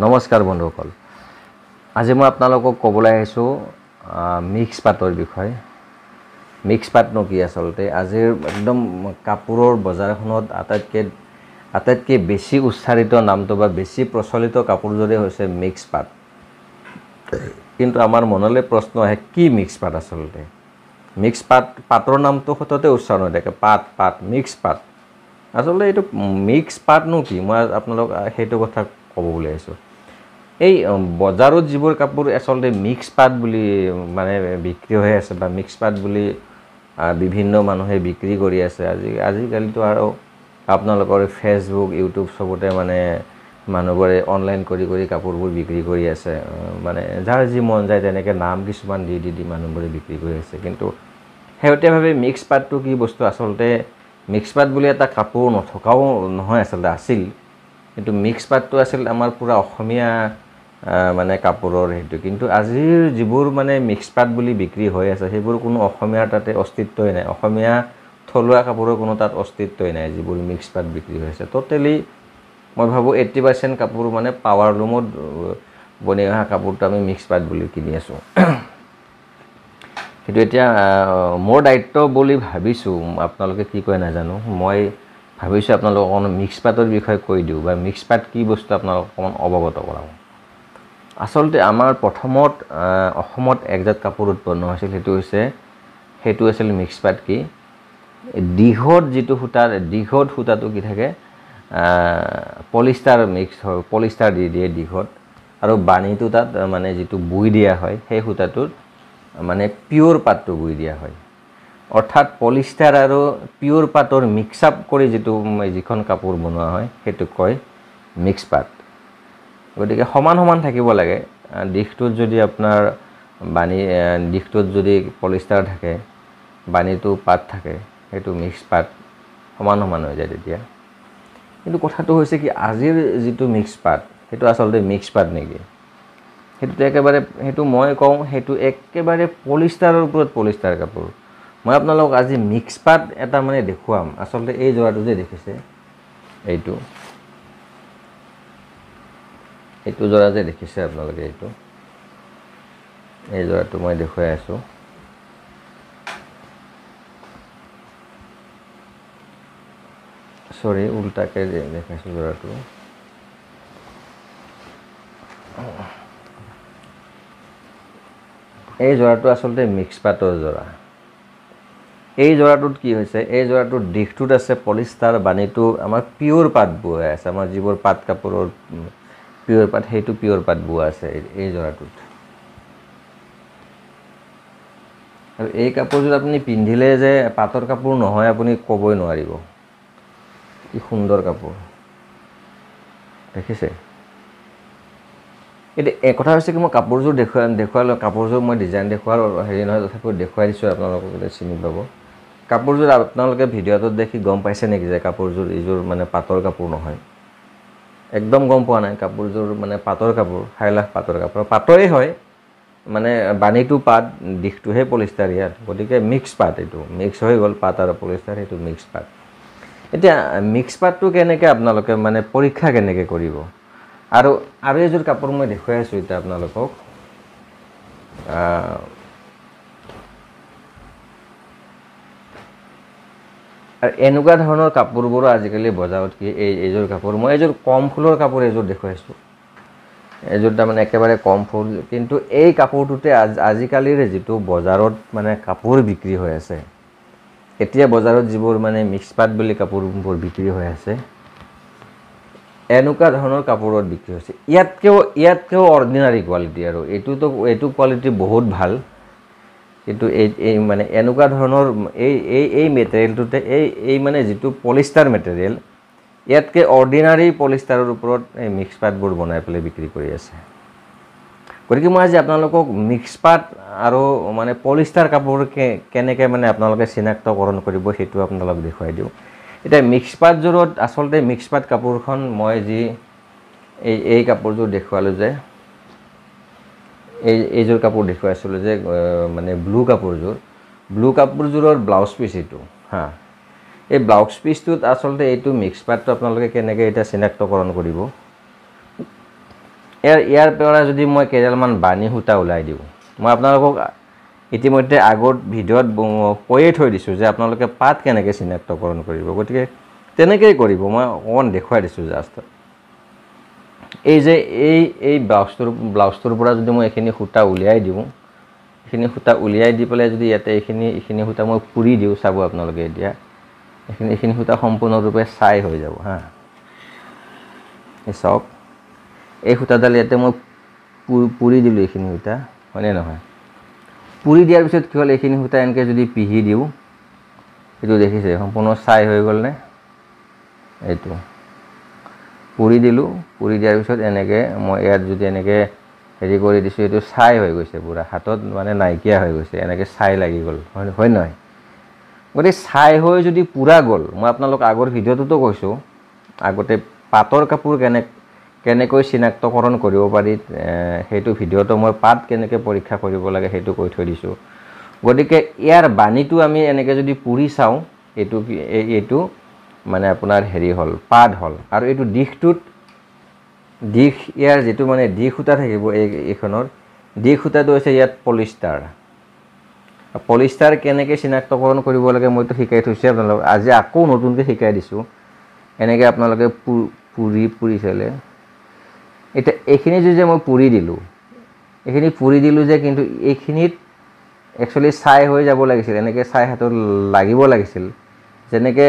নমস্কাৰ বন্ধুসকল আজি মই আপোনালোকক ক'বলৈ আহিছোঁ মিক্স পাটৰ বিষয়ে মিক্স পাটনো কি আচলতে আজিৰ একদম কাপোৰৰ বজাৰখনত আটাইতকৈ আটাইতকৈ বেছি উচ্চাৰিত নামটো বা বেছি প্ৰচলিত কাপোৰ যদি হৈছে মিক্স পাট কিন্তু আমাৰ মনলৈ প্ৰশ্ন আহে কি মিক্স পাট আচলতে মিক্স পাট পাটৰ নামটো সততে উচ্চাৰণ হৈ থাকে পাট পাট মিক্স পাট আচলতে এইটো মিক্স পাটনো কি মই আপোনালোক সেইটো কথা ক'ব বুলি আহিছোঁ এই বজাৰত যিবোৰ কাপোৰ আচলতে মিক্স পাট বুলি মানে বিক্ৰী হৈ আছে বা মিক্স পাট বুলি বিভিন্ন মানুহে বিক্ৰী কৰি আছে আজি আজিকালিতো আৰু আপোনালোকৰ ফেচবুক ইউটিউব চবতে মানে মানুহবোৰে অনলাইন কৰি কৰি কাপোৰবোৰ বিক্ৰী কৰি আছে মানে যাৰ যি মন যায় তেনেকৈ নাম কিছুমান দি দি দি মানুহবোৰে বিক্ৰী কৰি আছে কিন্তু শেহতীয়াভাৱে মিক্স পাটটো কি বস্তু আচলতে মিক্স পাট বুলি এটা কাপোৰ নথকাও নহয় আচলতে আছিল কিন্তু মিক্স পাটটো আছিল আমাৰ পূৰা অসমীয়া মানে কাপোৰৰ সেইটো কিন্তু আজিৰ যিবোৰ মানে মিক্স পাট বুলি বিক্ৰী হৈ আছে সেইবোৰ কোনো অসমীয়াৰ তাতে অস্তিত্বই নাই অসমীয়া থলুৱা কাপোৰৰ কোনো তাত অস্তিত্বই নাই যিবোৰ মিক্স পাট বিক্ৰী হৈ আছে ট'টেলি মই ভাবোঁ এইটি পাৰ্চেণ্ট কাপোৰ মানে পাৱাৰ লুমত বনি অহা কাপোৰটো আমি মিক্স পাট বুলি কিনি আছোঁ সেইটো এতিয়া মোৰ দায়িত্ব বুলি ভাবিছোঁ আপোনালোকে কি কয় নাজানো মই ভাবিছোঁ আপোনালোকক অকণ মিক্স পাটৰ বিষয়ে কৈ দিওঁ বা মিক্স পাট কি বস্তু আপোনালোকক অকণমান অৱগত কৰাওঁ আচলতে আমাৰ প্ৰথমত অসমত একজাত কাপোৰ উৎপন্ন হৈছিল সেইটো হৈছে সেইটো আছিল মিক্স পাট কি দীঘত যিটো সূতাৰ দীঘত সূতাটো কি থাকে পলিষ্টাৰ মিক্স হয় পলিষ্টাৰ দি দিয়ে দীঘত আৰু বাণীটো তাত মানে যিটো বুই দিয়া হয় সেই সূতাটোত মানে পিয়'ৰ পাতটো বুই দিয়া হয় অৰ্থাৎ পলিষ্টাৰ আৰু পিয়'ৰ পাটৰ আপ কৰি যিটো যিখন কাপোৰ বনোৱা হয় সেইটোক কয় মিক্স পাত গতিকে সমান সমান থাকিব লাগে দিশটোত যদি আপোনাৰ বাণী দিশটোত যদি পলিষ্টাৰ থাকে বাণীটো পাত থাকে সেইটো মিক্স পাত সমান সমান হৈ যায় তেতিয়া কিন্তু কথাটো হৈছে কি আজিৰ যিটো মিক্স পাত সেইটো আচলতে মিক্স পাট নেকি সেইটোতো একেবাৰে সেইটো মই কওঁ সেইটো একেবাৰে পলিষ্টাৰৰ ওপৰত পলিষ্টাৰ কাপোৰ মই আপোনালোকক আজি মিক্স পাট এটা মানে দেখুৱাম আচলতে এই যোৰাটো যে দেখিছে এইটো এইটো যোৰা যে দেখিছে আপোনালোকে এইটো এই যোৰাটো মই দেখুৱাই আছোঁ চৰি উল্টাকে দেখাইছোঁ যোৰাটো এই যোৰাটো আচলতে মিক্স পাটৰ যোৰা এই জৰাটোত কি হৈছে এই জৰাটোত দিশটোত আছে পলিষ্টাৰ বাণীটো আমাৰ পিয়'ৰ পাত বোৱা আছে আমাৰ যিবোৰ পাত কাপোৰৰ পিয়'ৰ পাত সেইটো পিয়'ৰ পাত বোৱা আছে এই জৰাটোত আৰু এই কাপোৰযোৰ আপুনি পিন্ধিলে যে পাটৰ কাপোৰ নহয় আপুনি ক'বই নোৱাৰিব কি সুন্দৰ কাপোৰ দেখিছে এতিয়া এই কথা হৈছে কি মই কাপোৰযোৰ দেখুৱাই দেখুৱালোঁ কাপোৰযোৰ মই ডিজাইন দেখুৱালোঁ হেৰি নহয় তথাপিও দেখুৱাই দিছোঁ আপোনালোকক চিনি পাব কাপোৰযোৰ আপোনালোকে ভিডিঅ'টোত দেখি গম পাইছে নেকি যে কাপোৰযোৰ এইযোৰ মানে পাটৰ কাপোৰ নহয় একদম গম পোৱা নাই কাপোৰযোৰ মানে পাটৰ কাপোৰ হাইলাখ পাটৰ কাপোৰ পাটৰেই হয় মানে বাণীটো পাত দিশটোহে পলিষ্টাৰ ইয়াত গতিকে মিক্স পাত এইটো মিক্স হৈ গ'ল পাত আৰু পলিষ্টাৰ সেইটো মিক্স পাত এতিয়া মিক্স পাতটো কেনেকৈ আপোনালোকে মানে পৰীক্ষা কেনেকৈ কৰিব আৰু আৰু এযোৰ কাপোৰ মই দেখুৱাই আছোঁ এতিয়া আপোনালোকক আৰু এনেকুৱা ধৰণৰ কাপোৰবোৰো আজিকালি বজাৰত কি এই এইযোৰ কাপোৰ মই এইযোৰ কম ফুলৰ কাপোৰ এযোৰ দেখুৱাইছোঁ এইযোৰ তাৰমানে একেবাৰে কম ফুল কিন্তু এই কাপোৰটোতে আজি আজিকালিৰ যিটো বজাৰত মানে কাপোৰ বিক্ৰী হৈ আছে এতিয়া বজাৰত যিবোৰ মানে মিক্স পাট বুলি কাপোৰবোৰ বিক্ৰী হৈ আছে এনেকুৱা ধৰণৰ কাপোৰত বিক্ৰী হৈছে ইয়াতকৈও ইয়াতকৈও অৰ্ডিনাৰী কোৱালিটি আৰু এইটোতো এইটো কোৱালিটি বহুত ভাল কিন্তু এই এই মানে এনেকুৱা ধৰণৰ এই এই এই মেটেৰিয়েলটোতে এই এই মানে যিটো পলিষ্টাৰ মেটেৰিয়েল ইয়াতকৈ অৰ্ডিনাৰী পলিষ্টাৰৰ ওপৰত এই মিক্স পাটবোৰ বনাই পেলাই বিক্ৰী কৰি আছে গতিকে মই আজি আপোনালোকক মিক্স পাট আৰু মানে পলিষ্টাৰ কাপোৰ কেনেকৈ মানে আপোনালোকে চিনাক্তকৰণ কৰিব সেইটো আপোনালোক দেখুৱাই দিওঁ এতিয়া মিক্স পাটযোৰত আচলতে মিক্স পাট কাপোৰখন মই যি এই এই কাপোৰযোৰ দেখুৱালোঁ যে এই এইযোৰ কাপোৰ দেখুৱাইছিলোঁ যে মানে ব্লু কাপোৰযোৰ ব্লু কাপোৰযোৰৰ ব্লাউজ পিচ এইটো হা এই ব্লাউজ পিচটোত আচলতে এইটো মিক্স পাৰ্টটো আপোনালোকে কেনেকৈ এতিয়া চিনাক্তকৰণ কৰিব ইয়াৰ ইয়াৰ পৰা যদি মই কেইডালমান বাণী সূতা ওলাই দিওঁ মই আপোনালোকক ইতিমধ্যে আগত ভিডিঅ'ত কৈয়ে থৈ দিছোঁ যে আপোনালোকে পাত কেনেকৈ চিনাক্তকৰণ কৰিব গতিকে তেনেকৈয়ে কৰিব মই অকণমান দেখুৱাই দিছোঁ জাষ্ট এই যে এই এই ব্লাউজটোৰ ব্লাউজটোৰ পৰা যদি মই এইখিনি সূতা উলিয়াই দিওঁ এইখিনি সূতা উলিয়াই দি পেলাই যদি ইয়াতে এইখিনি এইখিনি সূতা মই পুৰি দিওঁ চাব আপোনালোকে এতিয়া এইখিনি এইখিনি সূতা সম্পূৰ্ণৰূপে ছাই হৈ যাব হা চাওক এই সূতাডাল ইয়াতে মই পুৰি দিলোঁ এইখিনি সূতা হয়নে নহয় পুৰি দিয়াৰ পিছত কি হ'ল এইখিনি সূতা এনেকৈ যদি পিহি দিওঁ এইটো দেখিছে সম্পূৰ্ণ ছাই হৈ গ'লনে এইটো পুৰি দিলোঁ পুৰি দিয়াৰ পিছত এনেকৈ মই ইয়াত যদি এনেকৈ হেৰি কৰি দিছোঁ এইটো ছাই হৈ গৈছে পূৰা হাতত মানে নাইকিয়া হৈ গৈছে এনেকৈ ছাই লাগি গ'ল হয় হয় নহয় গতিকে ছাই হৈ যদি পূৰা গ'ল মই আপোনালোক আগৰ ভিডিঅ'টোতো কৈছোঁ আগতে পাটৰ কাপোৰ কেনে কেনেকৈ চিনাক্তকৰণ কৰিব পাৰি সেইটো ভিডিঅ'টো মই পাত কেনেকৈ পৰীক্ষা কৰিব লাগে সেইটো কৈ থৈ দিছোঁ গতিকে ইয়াৰ বাণীটো আমি এনেকৈ যদি পুৰি চাওঁ এইটো কি এইটো মানে আপোনাৰ হেৰি হ'ল পাত হ'ল আৰু এইটো দিশটোত দিশ ইয়াৰ যিটো মানে দিশ সূতা থাকিব এই এইখনৰ দিশ সূতাটো হৈছে ইয়াত পলিষ্টাৰ পলিষ্টাৰ কেনেকৈ চিনাক্তকৰণ কৰিব লাগে মইতো শিকাই থৈছোঁ আপোনালোক আজি আকৌ নতুনকৈ শিকাই দিছোঁ এনেকৈ আপোনালোকে পুৰি পুৰি চালে এতিয়া এইখিনি যে মই পুৰি দিলোঁ এইখিনি পুৰি দিলোঁ যে কিন্তু এইখিনিত একচুৱেলি ছাই হৈ যাব লাগিছিল এনেকৈ ছাই হাতত লাগিব লাগিছিল যেনেকে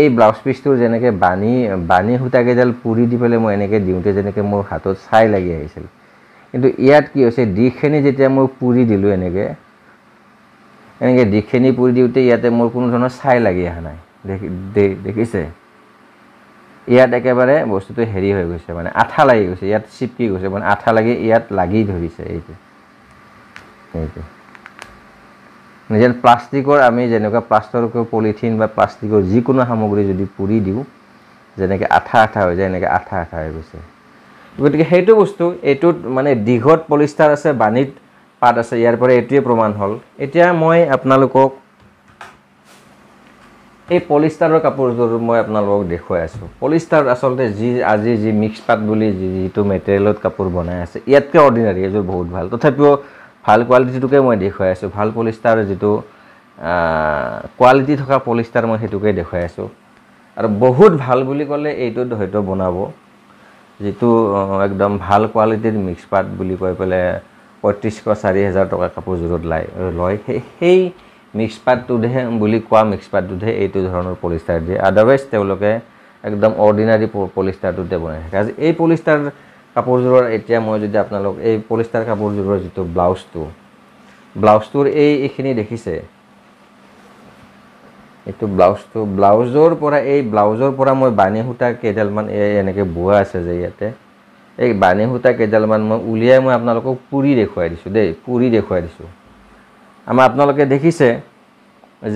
এই ব্লাউজ পিচটো যেনেকে বাণী বাণী সূতাকেইডাল পুৰি দি পেলাই মই এনেকৈ দিওঁতে যেনেকৈ মোৰ হাতত ছাই লাগি আহিছিল কিন্তু ইয়াত কি হৈছে দিশখিনি যেতিয়া মই পুৰি দিলোঁ এনেকৈ এনেকৈ দিশখিনি পুৰি দিওঁতে ইয়াতে মোৰ কোনো ধৰণৰ ছাই লাগি অহা নাই দেখি দেখিছে ইয়াত একেবাৰে বস্তুটো হেৰি হৈ গৈছে মানে আঠা লাগি গৈছে ইয়াত চিপকি গৈছে মানে আঠা লাগি ইয়াত লাগি ধৰিছে এইটো এইটো যেন প্লাষ্টিকৰ আমি যেনেকুৱা প্লাষ্টাৰ পলিথিন বা প্লাষ্টিকৰ যিকোনো সামগ্ৰী যদি পুৰি দিওঁ যেনেকৈ আঠা আঠা হৈ যায় এনেকৈ আঠা আঠা হৈ গৈছে গতিকে সেইটো বস্তু এইটোত মানে দীঘত পলিষ্টাৰ আছে বাণীত পাত আছে ইয়াৰ পৰা এইটোৱে প্ৰমাণ হ'ল এতিয়া মই আপোনালোকক এই পলিষ্টাৰৰ কাপোৰযোৰ মই আপোনালোকক দেখুৱাই আছোঁ পলিষ্টাৰ আচলতে যি আজি যি মিক্স পাত বুলি যিটো মেটেৰিয়েলত কাপোৰ বনাই আছে ইয়াতকৈ অৰ্ডিনাৰী এযোৰ বহুত ভাল তথাপিও ভাল কোৱালিটিটোকে মই দেখুৱাই আছোঁ ভাল পলিষ্টাৰ যিটো কোৱালিটি থকা পলিষ্টাৰ মই সেইটোকে দেখুৱাই আছোঁ আৰু বহুত ভাল বুলি ক'লে এইটোত হয়তো বনাব যিটো একদম ভাল কোৱালিটিৰ মিক্স পাট বুলি কৈ পেলাই পঁয়ত্ৰিছশ চাৰি হেজাৰ টকা কাপোৰযোৰত লাই লয় সেই সেই মিক্স পাটটোতহে বুলি কোৱা মিক্স পাটটোতহে এইটো ধৰণৰ পলিষ্টাৰ দিয়ে আদাৰৱাইজ তেওঁলোকে একদম অৰ্ডিনাৰী পলিষ্টাৰটোতে বনাই থাকে আজি এই পলিষ্টাৰ কাপোৰযোৰৰ এতিয়া মই যদি আপোনালোক এই পলিষ্টাৰ কাপোৰযোৰৰ যিটো ব্লাউজটো ব্লাউজটোৰ এই এইখিনি দেখিছে এইটো ব্লাউজটো ব্লাউজৰ পৰা এই ব্লাউজৰ পৰা মই বাণী সূতা কেইডালমান এই এনেকৈ বোৱা আছে যে ইয়াতে এই বাণী সূতা কেইডালমান মই উলিয়াই মই আপোনালোকক পুৰি দেখুৱাই দিছোঁ দেই পুৰি দেখুৱাই দিছোঁ আমাৰ আপোনালোকে দেখিছে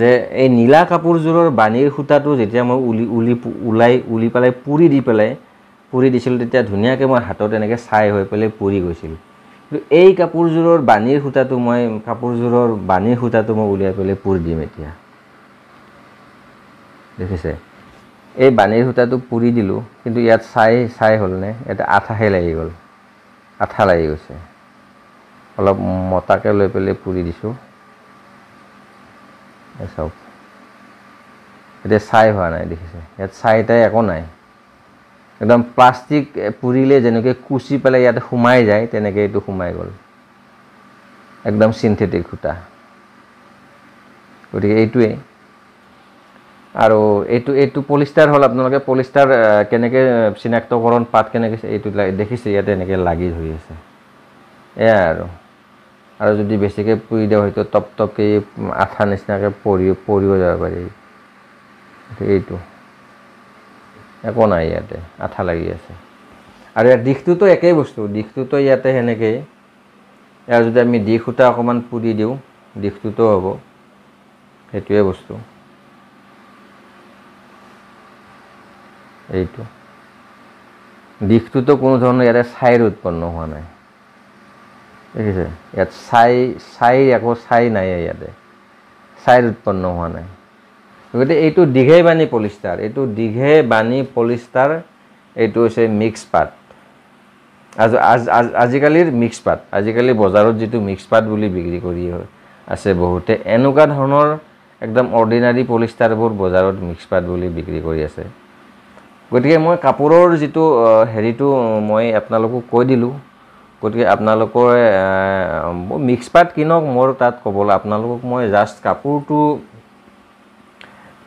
যে এই নীলা কাপোৰযোৰৰ বাণীৰ সূতাটো যেতিয়া মই উলি উলি ওলাই উলি পেলাই পুৰি দি পেলাই পুৰি দিছিলোঁ তেতিয়া ধুনীয়াকৈ মই হাতত এনেকৈ ছাই হৈ পেলাই পুৰি গৈছিল কিন্তু এই কাপোৰযোৰৰ বাণীৰ সূতাটো মই কাপোৰযোৰৰ বাণীৰ সূতাটো মই উলিয়াই পেলাই পুৰি দিম এতিয়া দেখিছে এই বাণীৰ সূতাটো পুৰি দিলোঁ কিন্তু ইয়াত ছাই ছাই হ'লনে এটা আঠাহে লাগি গ'ল আঠা লাগি গৈছে অলপ মতাকৈ লৈ পেলাই পুৰি দিছোঁ চাওক এতিয়া ছাই হোৱা নাই দেখিছে ইয়াত ছাইটাই একো নাই একদম প্লাষ্টিক পুৰিলে যেনেকৈ কুচি পেলাই ইয়াতে সোমাই যায় তেনেকৈ এইটো সোমাই গ'ল একদম চিন্থেটিক সূতা গতিকে এইটোৱে আৰু এইটো এইটো পলিষ্টাৰ হ'ল আপোনালোকে পলিষ্টাৰ কেনেকৈ চিনাক্তকৰণ পাত কেনেকৈ এইটো দেখিছে ইয়াতে এনেকৈ লাগি ধৰি আছে এয়াই আৰু আৰু যদি বেছিকৈ পুৰি দিওঁ হয়তো টপটপকৈ আঠা নিচিনাকৈ পৰি পৰিব যাব পাৰি এইটো একো নাই ইয়াতে আঠা লাগি আছে আৰু ইয়াৰ দিশটোতো একেই বস্তু দিশটোতো ইয়াতে সেনেকেই ইয়াৰ যদি আমি দিশ সূতা অকণমান পুৰি দিওঁ দিশটোতো হ'ব সেইটোৱে বস্তু এইটো দিশটোতো কোনো ধৰণৰ ইয়াতে ছাইৰ উৎপন্ন হোৱা নাই দেখিছে ইয়াত ছাই ছাই একো ছাই নাই ইয়াতে ছাইৰ উৎপন্ন হোৱা নাই গতিকে এইটো দীঘে বাণী পলিষ্টাৰ এইটো দীঘে বাণী পলিষ্টাৰ এইটো হৈছে মিক্স পাট আজ আজিকালিৰ মিক্স পাট আজিকালি বজাৰত যিটো মিক্স পাট বুলি বিক্ৰী কৰি আছে বহুতে এনেকুৱা ধৰণৰ একদম অৰ্ডিনাৰী পলিষ্টাৰবোৰ বজাৰত মিক্স পাট বুলি বিক্ৰী কৰি আছে গতিকে মই কাপোৰৰ যিটো হেৰিটো মই আপোনালোকক কৈ দিলোঁ গতিকে আপোনালোকৰ মিক্স পাট কিনক মোৰ তাত ক'বলৈ আপোনালোকক মই জাষ্ট কাপোৰটো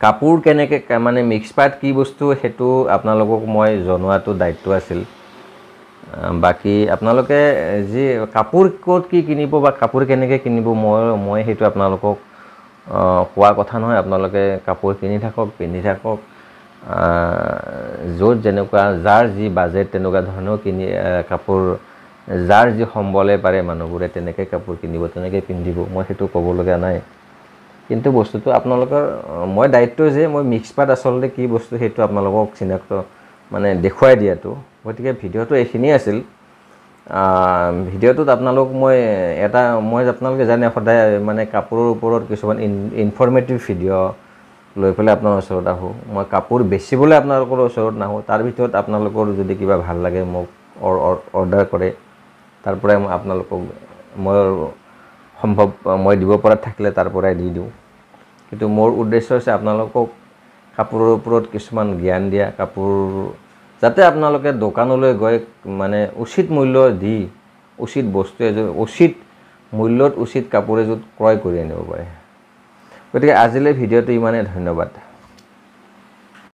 কাপোৰ কেনেকৈ মানে মিক্স পাট কি বস্তু সেইটো আপোনালোকক মই জনোৱাটো দায়িত্ব আছিল বাকী আপোনালোকে যি কাপোৰ ক'ত কি কিনিব বা কাপোৰ কেনেকৈ কিনিব মই মই সেইটো আপোনালোকক কোৱা কথা নহয় আপোনালোকে কাপোৰ কিনি থাকক পিন্ধি থাকক য'ত যেনেকুৱা যাৰ যি বাজেট তেনেকুৱা ধৰণেও কিনি কাপোৰ যাৰ যি সম্বলে পাৰে মানুহবোৰে তেনেকৈ কাপোৰ কিনিব তেনেকৈ পিন্ধিব মই সেইটো ক'বলগীয়া নাই কিন্তু বস্তুটো আপোনালোকৰ মই দায়িত্ব যে মই মিক্স পাত আচলতে কি বস্তু সেইটো আপোনালোকক চিনাক্ত মানে দেখুৱাই দিয়াটো গতিকে ভিডিঅ'টো এইখিনিয়ে আছিল ভিডিঅ'টোত আপোনালোক মই এটা মই আপোনালোকে জানে সদায় মানে কাপোৰৰ ওপৰত কিছুমান ইনফৰ্মেটিভ ভিডিঅ' লৈ পেলাই আপোনাৰ ওচৰত আহোঁ মই কাপোৰ বেচিবলৈ আপোনালোকৰ ওচৰত নাহোঁ তাৰ ভিতৰত আপোনালোকৰ যদি কিবা ভাল লাগে মোক অৰ্ডাৰ কৰে তাৰপৰাই মই আপোনালোকক মই সম্ভৱ মই দিব পৰা থাকিলে তাৰ পৰাই দি দিওঁ কিন্তু মোৰ উদ্দেশ্য হৈছে আপোনালোকক কাপোৰৰ ওপৰত কিছুমান জ্ঞান দিয়া কাপোৰ যাতে আপোনালোকে দোকানলৈ গৈ মানে উচিত মূল্য দি উচিত বস্তু এযোৰ উচিত মূল্যত উচিত কাপোৰ এযোৰ ক্ৰয় কৰি আনিব পাৰে গতিকে আজিলৈ ভিডিঅ'টো ইমানেই ধন্যবাদ